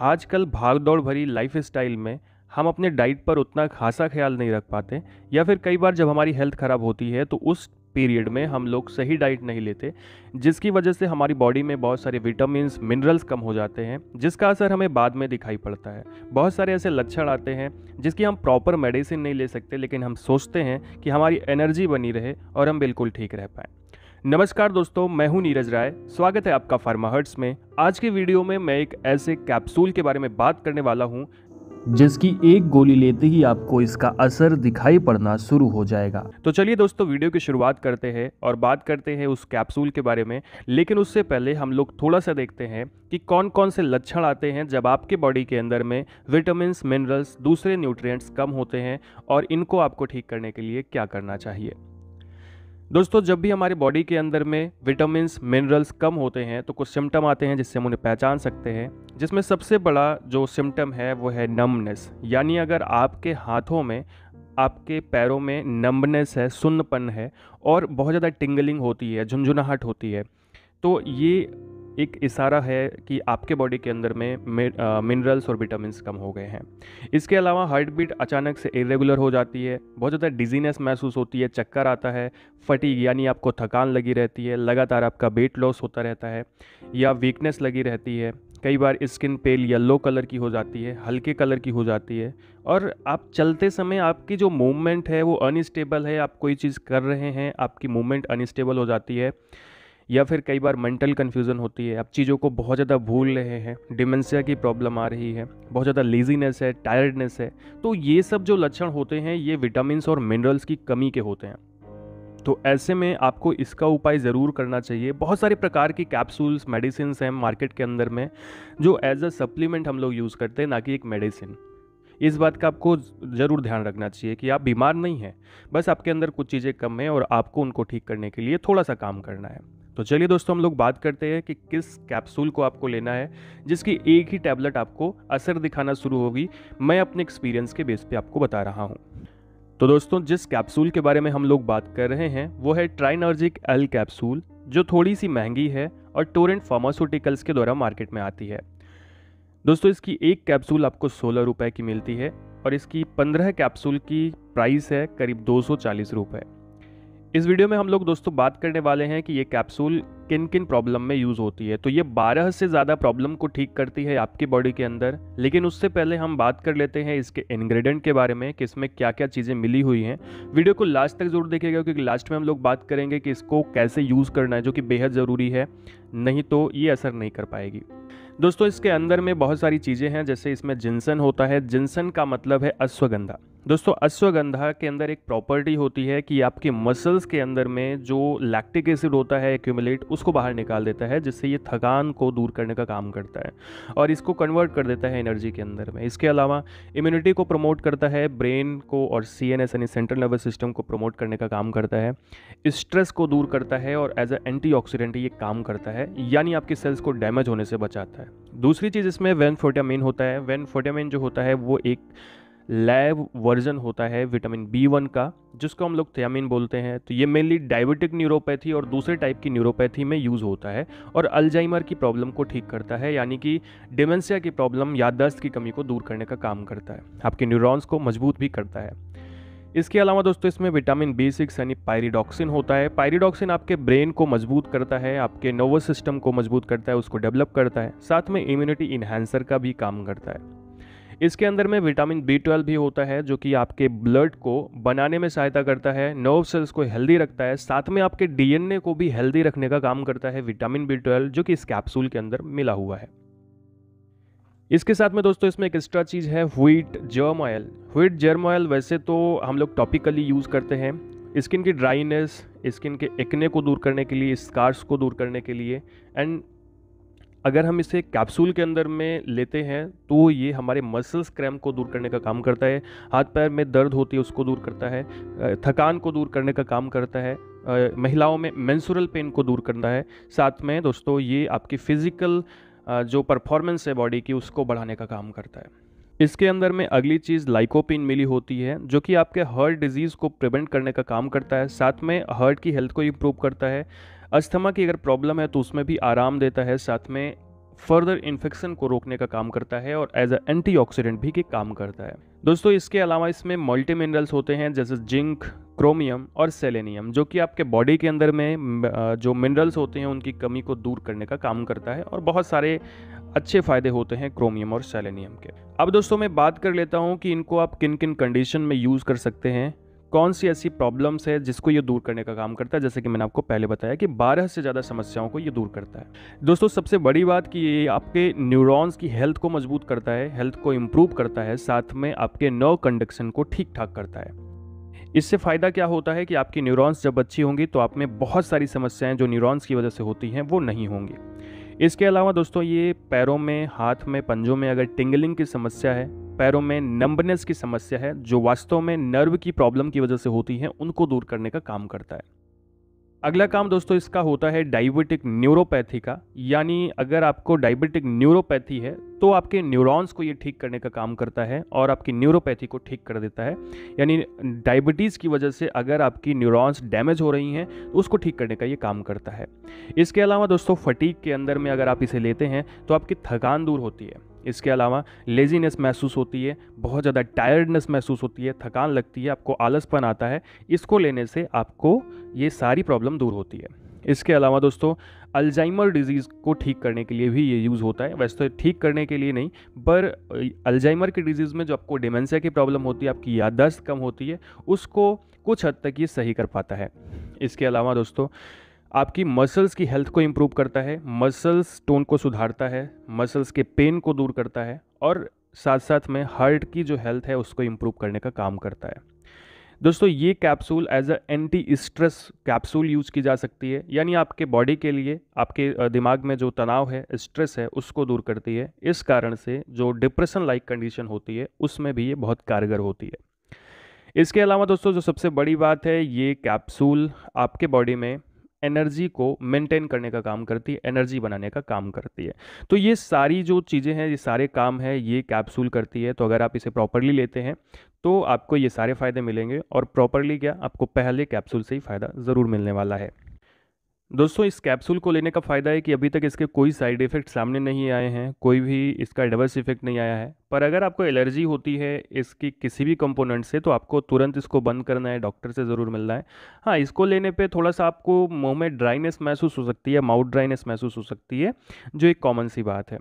आजकल भाग दौड़ भरी लाइफ स्टाइल में हम अपने डाइट पर उतना खासा ख्याल नहीं रख पाते या फिर कई बार जब हमारी हेल्थ ख़राब होती है तो उस पीरियड में हम लोग सही डाइट नहीं लेते जिसकी वजह से हमारी बॉडी में बहुत सारे विटामिन मिनरल्स कम हो जाते हैं जिसका असर हमें बाद में दिखाई पड़ता है बहुत सारे ऐसे लक्षण आते हैं जिसकी हम प्रॉपर मेडिसिन नहीं ले सकते लेकिन हम सोचते हैं कि हमारी एनर्जी बनी रहे और हम बिल्कुल ठीक रह पाएँ नमस्कार दोस्तों मैं हूं नीरज राय स्वागत है आपका फार्माहर्ट्स में आज के वीडियो में मैं एक ऐसे कैप्सूल के बारे में बात करने वाला हूं जिसकी एक गोली लेते ही आपको इसका असर दिखाई पड़ना शुरू हो जाएगा तो चलिए दोस्तों वीडियो की शुरुआत करते हैं और बात करते हैं उस कैप्सूल के बारे में लेकिन उससे पहले हम लोग थोड़ा सा देखते हैं कि कौन कौन से लक्षण आते हैं जब आपके बॉडी के अंदर में विटामिन मिनरल्स दूसरे न्यूट्रिएंट्स कम होते हैं और इनको आपको ठीक करने के लिए क्या करना चाहिए दोस्तों जब भी हमारी बॉडी के अंदर में विटामिन मिनरल्स कम होते हैं तो कुछ सिम्टम आते हैं जिससे हम उन्हें पहचान सकते हैं जिसमें सबसे बड़ा जो सिम्टम है वो है नमनेस यानी अगर आपके हाथों में आपके पैरों में नमनेस है सुन्नपन है और बहुत ज़्यादा टिंगलिंग होती है झुंझुनाहट होती है तो ये एक इशारा है कि आपके बॉडी के अंदर में मिनरल्स और विटामिन कम हो गए हैं इसके अलावा हार्ट बीट अचानक से इरेगुलर हो जाती है बहुत ज़्यादा डिजीनेस महसूस होती है चक्कर आता है फटीग यानी आपको थकान लगी रहती है लगातार आपका वेट लॉस होता रहता है या वीकनेस लगी रहती है कई बार स्किन पेल येलो कलर की हो जाती है हल्के कलर की हो जाती है और आप चलते समय आपकी जो मूवमेंट है वो अनस्टेबल है आप कोई चीज़ कर रहे हैं आपकी मूवमेंट अनस्टेबल हो जाती है या फिर कई बार मेंटल कन्फ्यूज़न होती है आप चीज़ों को बहुत ज़्यादा भूल रहे हैं डिमेंसिया की प्रॉब्लम आ रही है बहुत ज़्यादा लेजीनेस है टायर्डनेस है तो ये सब जो लक्षण होते हैं ये विटामिन और मिनरल्स की कमी के होते हैं तो ऐसे में आपको इसका उपाय ज़रूर करना चाहिए बहुत सारे प्रकार की कैप्सूल्स मेडिसिन हैं मार्केट के अंदर में जो एज अ सप्लीमेंट हम लोग यूज़ करते हैं ना कि एक मेडिसिन इस बात का आपको ज़रूर ध्यान रखना चाहिए कि आप बीमार नहीं हैं बस आपके अंदर कुछ चीज़ें कम हैं और आपको उनको ठीक करने के लिए थोड़ा सा काम करना है तो चलिए दोस्तों हम लोग बात करते हैं कि किस कैप्सूल को आपको लेना है जिसकी एक ही टैबलेट आपको असर दिखाना शुरू होगी मैं अपने एक्सपीरियंस के बेस पे आपको बता रहा हूँ तो दोस्तों जिस कैप्सूल के बारे में हम लोग बात कर रहे हैं वो है ट्राइनर्जिक एल कैप्सूल जो थोड़ी सी महंगी है और टोरेंट फार्मास्यूटिकल्स के द्वारा मार्केट में आती है दोस्तों इसकी एक कैप्सूल आपको सोलह रुपये की मिलती है और इसकी पंद्रह कैप्सूल की प्राइस है करीब दो सौ चालीस रुपये इस वीडियो में हम लोग दोस्तों बात करने वाले हैं कि ये कैप्सूल किन किन प्रॉब्लम में यूज़ होती है तो ये बारह से ज़्यादा प्रॉब्लम को ठीक करती है आपकी बॉडी के अंदर लेकिन उससे पहले हम बात कर लेते हैं इसके इन्ग्रीडियंट के बारे में कि इसमें क्या क्या चीज़ें मिली हुई हैं वीडियो को लास्ट तक जरूर देखिएगा क्योंकि लास्ट में हम लोग बात करेंगे कि इसको कैसे यूज़ करना है जो कि बेहद ज़रूरी है नहीं तो ये असर नहीं कर पाएगी दोस्तों इसके अंदर में बहुत सारी चीज़ें हैं जैसे इसमें जिनसन होता है जिनसन का मतलब है अश्वगंधा दोस्तों अश्वगंधा के अंदर एक प्रॉपर्टी होती है कि आपके मसल्स के अंदर में जो लैक्टिक एसिड होता है एक्यूमुलेट उस उसको बाहर निकाल देता है जिससे ये थकान को दूर करने का काम करता है और इसको कन्वर्ट कर देता है एनर्जी के अंदर में इसके अलावा इम्यूनिटी को प्रमोट करता है ब्रेन को और सी एन एस यानी सेंट्रल नर्वस सिस्टम को प्रमोट करने का काम करता है स्ट्रेस को दूर करता है और एज अ ऑक्सीडेंट ये काम करता है यानी आपके सेल्स को डैमेज होने से बचाता है दूसरी चीज़ इसमें वैन फोटामिन होता है वैन फोटामिन जो होता है वो एक लैब वर्जन होता है विटामिन बी वन का जिसको हम लोग थियामिन बोलते हैं तो ये मेनली डायबिटिक न्यूरोपैथी और दूसरे टाइप की न्यूरोपैथी में यूज़ होता है और अल्जाइमर की प्रॉब्लम को ठीक करता है यानी कि डिमेंसिया की प्रॉब्लम याददाश्त की कमी को दूर करने का काम करता है आपके न्यूरॉन्स को मजबूत भी करता है इसके अलावा दोस्तों इसमें विटामिन बी सिक्स यानी पायरिडॉक्सिन होता है पायरिडॉक्सिन आपके ब्रेन को मजबूत करता है आपके नर्वस सिस्टम को मजबूत करता है उसको डेवलप करता है साथ में इम्यूनिटी इन्हेंसर का भी काम करता है इसके अंदर में विटामिन बी ट्वेल्व भी होता है जो कि आपके ब्लड को बनाने में सहायता करता है नर्व सेल्स को हेल्दी रखता है साथ में आपके डीएनए को भी हेल्दी रखने का काम करता है विटामिन बी ट्वेल्व जो कि इस कैप्सूल के अंदर मिला हुआ है इसके साथ में दोस्तों इसमें एक एक्स्ट्रा चीज़ है wheat germ oil wheat germ oil वैसे तो हम लोग टॉपिकली यूज़ करते हैं स्किन की ड्राइनेस स्किन के एक्ने को दूर करने के लिए स्कार्स को दूर करने के लिए एंड अगर हम इसे कैप्सूल के अंदर में लेते हैं तो ये हमारे मसल्स क्रैम को दूर करने का काम करता है हाथ पैर में दर्द होती है उसको दूर करता है थकान को दूर करने का काम करता है महिलाओं में मेंसुरल पेन को दूर करता है साथ में दोस्तों ये आपकी फिज़िकल जो परफॉर्मेंस है बॉडी की उसको बढ़ाने का काम करता है इसके अंदर में अगली चीज़ लाइकोपिन मिली होती है जो कि आपके हर्ट डिजीज़ को प्रिवेंट करने का काम करता है साथ में हर्ट की हेल्थ को इम्प्रूव करता है अस्थमा की अगर प्रॉब्लम है तो उसमें भी आराम देता है साथ में फर्दर इन्फेक्शन को रोकने का काम करता है और एज अ एंटीऑक्सीडेंट भी के काम करता है दोस्तों इसके अलावा इसमें मल्टी मिनरल्स होते हैं जैसे जिंक क्रोमियम और सेलेनियम जो कि आपके बॉडी के अंदर में जो मिनरल्स होते हैं उनकी कमी को दूर करने का काम करता है और बहुत सारे अच्छे फ़ायदे होते हैं क्रोमियम और सेलेनियम के अब दोस्तों मैं बात कर लेता हूँ कि इनको आप किन किन कंडीशन में यूज़ कर सकते हैं कौन सी ऐसी प्रॉब्लम्स है जिसको ये दूर करने का काम करता है जैसे कि मैंने आपको पहले बताया कि 12 से ज़्यादा समस्याओं को ये दूर करता है दोस्तों सबसे बड़ी बात कि ये आपके न्यूरॉन्स की हेल्थ को मजबूत करता है हेल्थ को इम्प्रूव करता है साथ में आपके नर्व कंडक्शन को ठीक ठाक करता है इससे फ़ायदा क्या होता है कि आपकी न्यूरॉन्स जब अच्छी होंगी तो आप में बहुत सारी समस्याएं जो न्यूरॉन्स की वजह से होती हैं वो नहीं होंगी इसके अलावा दोस्तों ये पैरों में हाथ में पंजों में अगर टिंगलिंग की समस्या है पैरों में नंबनेस की समस्या है जो वास्तव में नर्व की प्रॉब्लम की वजह से होती है उनको दूर करने का काम करता है अगला काम दोस्तों इसका होता है डायबिटिक न्यूरोपैथी का यानी अगर आपको डायबिटिक न्यूरोपैथी है तो आपके न्यूरॉन्स को ये ठीक करने का काम करता है और आपकी न्यूरोपैथी को ठीक कर देता है यानी डायबिटीज़ की वजह से अगर आपकी न्यूरॉन्स डैमेज हो रही हैं तो उसको ठीक करने का ये काम करता है इसके अलावा दोस्तों फटीक के अंदर में अगर आप इसे लेते हैं तो आपकी थकान दूर होती है इसके अलावा लेजीनेस महसूस होती है बहुत ज़्यादा टायर्डनेस महसूस होती है थकान लगती है आपको आलसपन आता है इसको लेने से आपको ये सारी प्रॉब्लम दूर होती है इसके अलावा दोस्तों अल्जाइमर डिजीज़ को ठीक करने के लिए भी ये यूज़ होता है वैसे तो ठीक करने के लिए नहीं पर अल्जाइमर की डिजीज़ में जो आपको डिमेंसिया की प्रॉब्लम होती है आपकी याददाश्त कम होती है उसको कुछ हद तक ये सही कर पाता है इसके अलावा दोस्तों आपकी मसल्स की हेल्थ को इम्प्रूव करता है मसल्स टोन को सुधारता है मसल्स के पेन को दूर करता है और साथ साथ में हार्ट की जो हेल्थ है उसको इम्प्रूव करने का काम करता है दोस्तों ये capsule as a anti stress capsule use की जा सकती है यानी आपके बॉडी के लिए आपके दिमाग में जो तनाव है स्ट्रेस है उसको दूर करती है इस कारण से जो डिप्रेशन लाइक कंडीशन होती है उसमें भी ये बहुत कारगर होती है इसके अलावा दोस्तों जो सबसे बड़ी बात है ये कैप्सूल आपके बॉडी में एनर्जी को मेंटेन करने का काम करती है एनर्जी बनाने का काम करती है तो ये सारी जो चीज़ें हैं ये सारे काम है ये कैप्सूल करती है तो अगर आप इसे प्रॉपरली लेते हैं तो आपको ये सारे फ़ायदे मिलेंगे और प्रॉपरली क्या आपको पहले कैप्सूल से ही फ़ायदा ज़रूर मिलने वाला है दोस्तों इस कैप्सूल को लेने का फ़ायदा है कि अभी तक इसके कोई साइड इफ़ेक्ट सामने नहीं आए हैं कोई भी इसका एडवर्स इफ़ेक्ट नहीं आया है पर अगर आपको एलर्जी होती है इसकी किसी भी कंपोनेंट से तो आपको तुरंत इसको बंद करना है डॉक्टर से ज़रूर मिलना है हाँ इसको लेने पे थोड़ा सा आपको मुंह में ड्राइनेस महसूस हो सकती है माउथ ड्राइनेस महसूस हो सकती है जो एक कॉमन सी बात है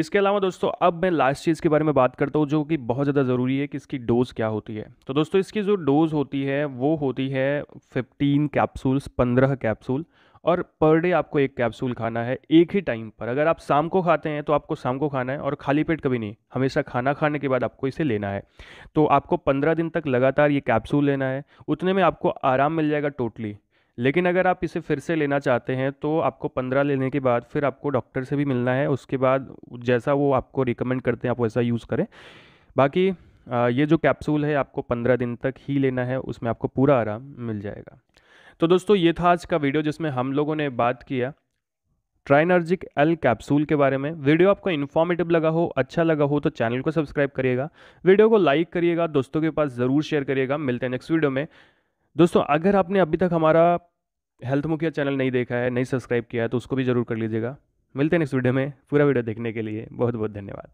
इसके अलावा दोस्तों अब मैं लास्ट चीज़ के बारे में बात करता हूँ जो कि बहुत ज़्यादा ज़रूरी है कि इसकी डोज़ क्या होती है तो दोस्तों इसकी जो डोज़ होती है वो होती है फिफ्टीन कैप्सूल्स पंद्रह कैप्सूल और पर डे आपको एक कैप्सूल खाना है एक ही टाइम पर अगर आप शाम को खाते हैं तो आपको शाम को खाना है और खाली पेट कभी नहीं हमेशा खाना खाने के बाद आपको इसे लेना है तो आपको पंद्रह दिन तक लगातार ये कैप्सूल लेना है उतने में आपको आराम मिल जाएगा टोटली लेकिन अगर आप इसे फिर से लेना चाहते हैं तो आपको पंद्रह लेने के बाद फिर आपको डॉक्टर से भी मिलना है उसके बाद जैसा वो आपको रिकमेंड करते हैं आप वैसा यूज़ करें बाकी ये जो कैप्सूल है आपको पंद्रह दिन तक ही लेना है उसमें आपको पूरा आराम मिल जाएगा तो दोस्तों ये था आज का वीडियो जिसमें हम लोगों ने बात किया ट्राइनर्जिक एल कैप्सूल के बारे में वीडियो आपको इन्फॉर्मेटिव लगा हो अच्छा लगा हो तो चैनल को सब्सक्राइब करिएगा वीडियो को लाइक करिएगा दोस्तों के पास ज़रूर शेयर करिएगा मिलते हैं नेक्स्ट वीडियो में दोस्तों अगर आपने अभी तक हमारा हेल्थ मुखिया चैनल नहीं देखा है नहीं सब्सक्राइब किया है तो उसको भी जरूर कर लीजिएगा मिलते हैं नेक्स्ट वीडियो में पूरा वीडियो देखने के लिए बहुत बहुत धन्यवाद